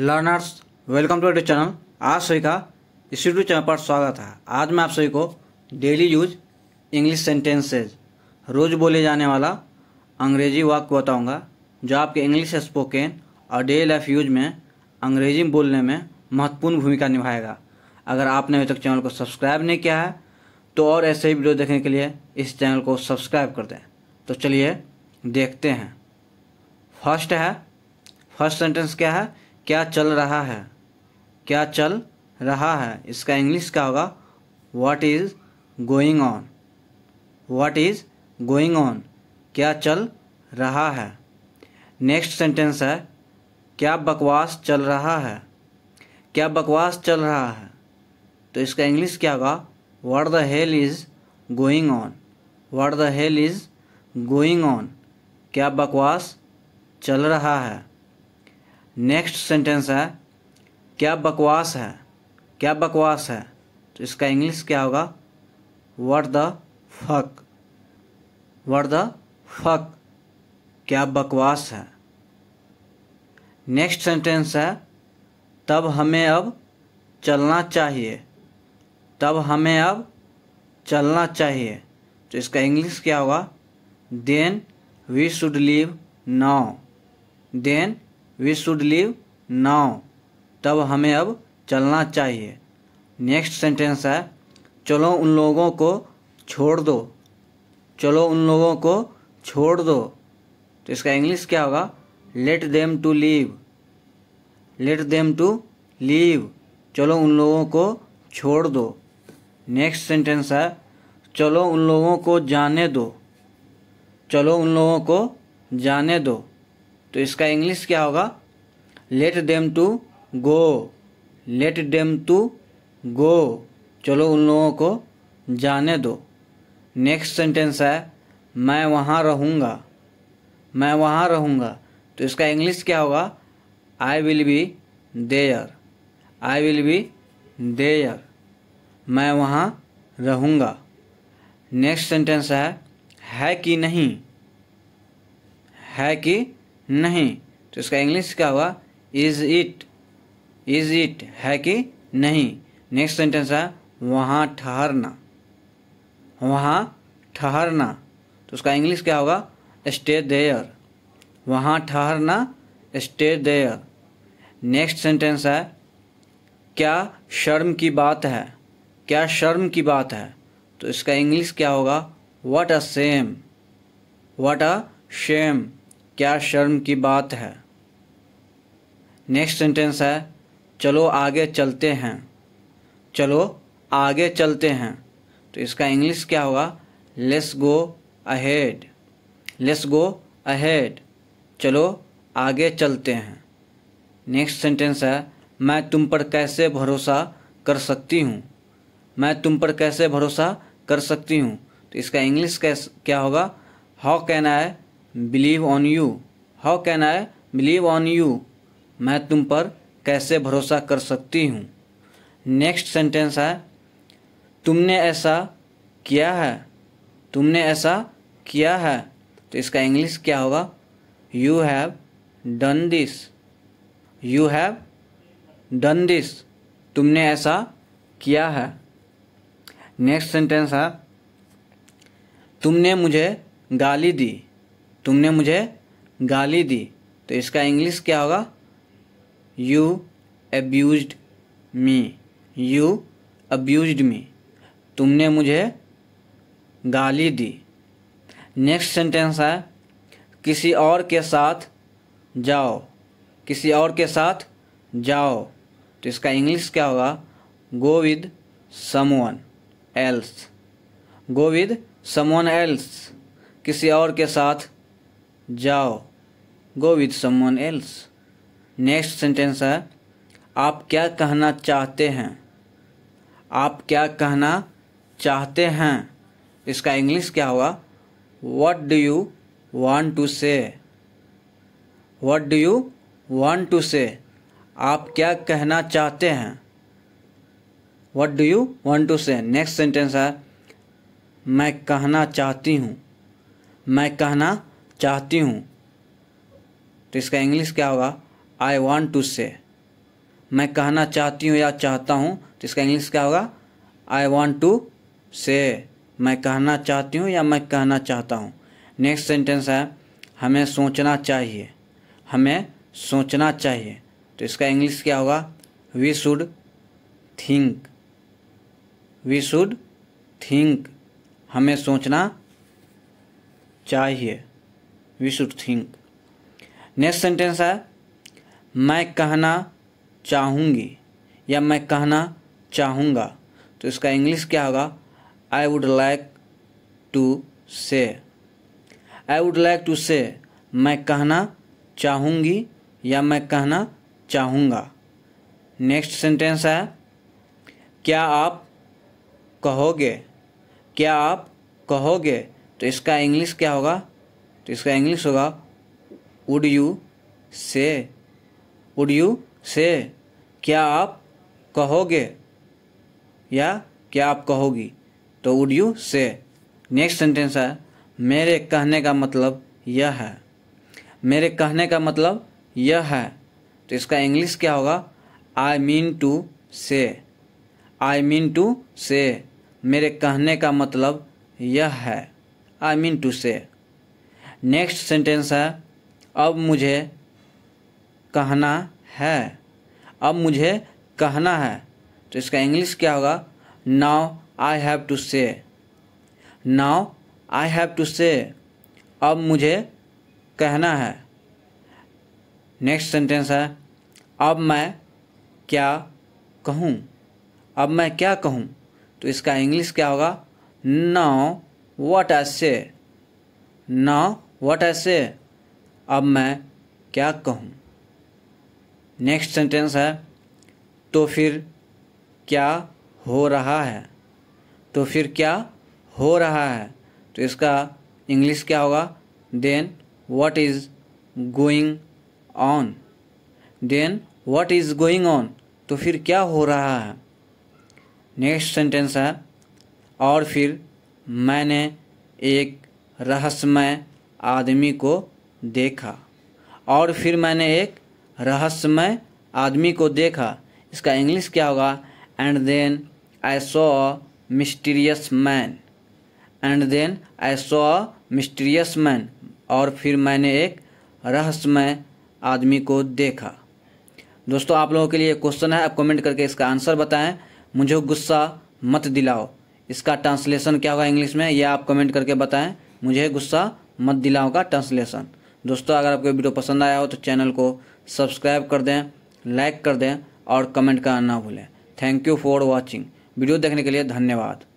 learners welcome to YouTube channel आज सभी का इस यूट्यूब चैनल पर स्वागत है आज मैं आप सभी को डेली यूज इंग्लिश सेंटेंसेज रोज़ बोले जाने वाला अंग्रेजी वाक्य बताऊंगा जो आपके इंग्लिश स्पोकन और डेली लाइफ यूज में अंग्रेजी बोलने में महत्वपूर्ण भूमिका निभाएगा अगर आपने अभी तक चैनल को सब्सक्राइब नहीं किया है तो और ऐसे ही वीडियो देखने के लिए इस चैनल को सब्सक्राइब कर दें तो चलिए देखते हैं फर्स्ट है फर्स्ट सेंटेंस क्या है क्या चल रहा है क्या चल रहा है इसका इंग्लिश क्या होगा what is going on what is going on क्या चल रहा है नेक्स्ट सेंटेंस है क्या बकवास चल रहा है क्या बकवास चल रहा है तो इसका इंग्लिश क्या होगा what the hell is going on what the hell is going on क्या बकवास चल रहा है नेक्स्ट सेंटेंस है क्या बकवास है क्या बकवास है तो इसका इंग्लिश क्या होगा what the fuck what the fuck क्या बकवास है नेक्स्ट सेंटेंस है तब हमें अब चलना चाहिए तब हमें अब चलना चाहिए तो इसका इंग्लिश क्या होगा then we should leave now then we should leave now तब हमें अब चलना चाहिए नेक्स्ट सेंटेंस है चलो उन लोगों को छोड़ दो चलो उन लोगों को छोड़ दो तो इसका इंग्लिश क्या होगा let them to leave let them to leave चलो उन लोगों को छोड़ दो नेक्स्ट सेंटेंस है चलो उन लोगों को जाने दो चलो उन लोगों को जाने दो तो इसका इंग्लिश क्या होगा let them to go let them to go चलो उन लोगों को जाने दो नेक्स्ट सेंटेंस है मैं वहाँ रहूँगा मैं वहाँ रहूँगा तो इसका इंग्लिश क्या होगा I will be there I will be there मैं वहाँ रहूँगा नेक्स्ट सेंटेंस है है कि नहीं है कि नहीं तो इसका इंग्लिश क्या हुआ इज इट इज इट है कि नहीं नेक्स्ट सेंटेंस है वहाँ ठहरना वहाँ ठहरना तो उसका इंग्लिश क्या होगा स्टे देयर वहाँ ठहरना स्टे देयर नेक्स्ट सेंटेंस है क्या शर्म की बात है क्या शर्म की बात है तो इसका इंग्लिश क्या होगा what a shame what a shame क्या शर्म की बात है नेक्स्ट सेंटेंस है चलो आगे चलते हैं चलो आगे चलते हैं तो इसका इंग्लिश क्या होगा let's go ahead let's go ahead चलो आगे चलते हैं नेक्स्ट सेंटेंस है मैं तुम पर कैसे भरोसा कर सकती हूँ मैं तुम पर कैसे भरोसा कर सकती हूँ तो इसका इंग्लिश क्या होगा how can I believe on you how can I believe on you मैं तुम पर कैसे भरोसा कर सकती हूँ नेक्स्ट सेंटेंस है तुमने ऐसा किया है तुमने ऐसा किया है तो इसका इंग्लिश क्या होगा you have done this you have done this तुमने ऐसा किया है नेक्स्ट सेंटेंस है तुमने मुझे गाली दी तुमने मुझे गाली दी तो इसका इंग्लिश क्या होगा you abuse me you abuse me तुमने मुझे गाली दी नेक्स्ट सेंटेंस है किसी और के साथ जाओ किसी और के साथ जाओ तो इसका इंग्लिश क्या होगा go with someone else go with someone else किसी और के साथ जाओ go with someone else next sentence है आप क्या कहना चाहते हैं आप क्या कहना चाहते हैं इसका इंग्लिश क्या हुआ what do you want to say what do you want to say आप क्या कहना चाहते हैं what do you want to say next sentence है मैं कहना चाहती हूँ मैं कहना चाहती हूँ तो इसका इंग्लिश क्या होगा आई वॉन्ट टू से मैं कहना चाहती हूँ या चाहता हूँ तो इसका इंग्लिश क्या होगा आई वॉन्ट टू से मैं कहना चाहती हूँ या मैं कहना चाहता हूँ नेक्स्ट सेंटेंस है हमें सोचना चाहिए हमें सोचना चाहिए तो इसका इंग्लिश क्या होगा we should think we should think हमें सोचना चाहिए we should think next sentence है मैं कहना चाहूँगी या मैं कहना चाहूँगा तो इसका इंग्लिश क्या होगा आई वुड लाइक टू से आई वुड लाइक टू से मैं कहना चाहूँगी या मैं कहना चाहूँगा नेक्स्ट सेंटेंस है क्या आप कहोगे क्या आप कहोगे तो इसका इंग्लिश क्या होगा तो इसका इंग्लिश होगा would you say would you say क्या आप कहोगे या क्या आप कहोगी तो would you say next sentence है मेरे कहने का मतलब यह है मेरे कहने का मतलब यह है तो इसका इंग्लिश क्या होगा आई मीन टू से आई मीन टू से मेरे कहने का मतलब यह है I mean to say next sentence है अब मुझे कहना है अब मुझे कहना है तो इसका इंग्लिश क्या होगा नाव आई हैव टू से नाव आई हैव टू से अब मुझे कहना है नेक्स्ट सेंटेंस है अब मैं क्या कहूँ अब मैं क्या कहूँ तो इसका इंग्लिश क्या होगा नाउ वट आई से नाउ वट ऐसे अब मैं क्या कहूँ नेक्स्ट सेंटेंस है तो फिर क्या हो रहा है तो फिर क्या हो रहा है तो इसका इंग्लिश क्या होगा then what is going on then what is going on तो फिर क्या हो रहा है नेक्स्ट सेंटेंस है और फिर मैंने एक रहस्यमय आदमी को देखा और फिर मैंने एक रहस्यमय आदमी को देखा इसका इंग्लिश क्या होगा and then I saw mysterious man and then I saw mysterious man और फिर मैंने एक रहस्यमय आदमी को देखा दोस्तों आप लोगों के लिए क्वेश्चन है आप कमेंट करके इसका आंसर बताएं मुझे गुस्सा मत दिलाओ इसका ट्रांसलेशन क्या होगा इंग्लिश में यह आप कमेंट करके बताएं मुझे गुस्सा मत दिलाओं का ट्रांसलेशन दोस्तों अगर आपको वीडियो पसंद आया हो तो चैनल को सब्सक्राइब कर दें लाइक कर दें और कमेंट करना ना भूलें thank you for watching video देखने के लिए धन्यवाद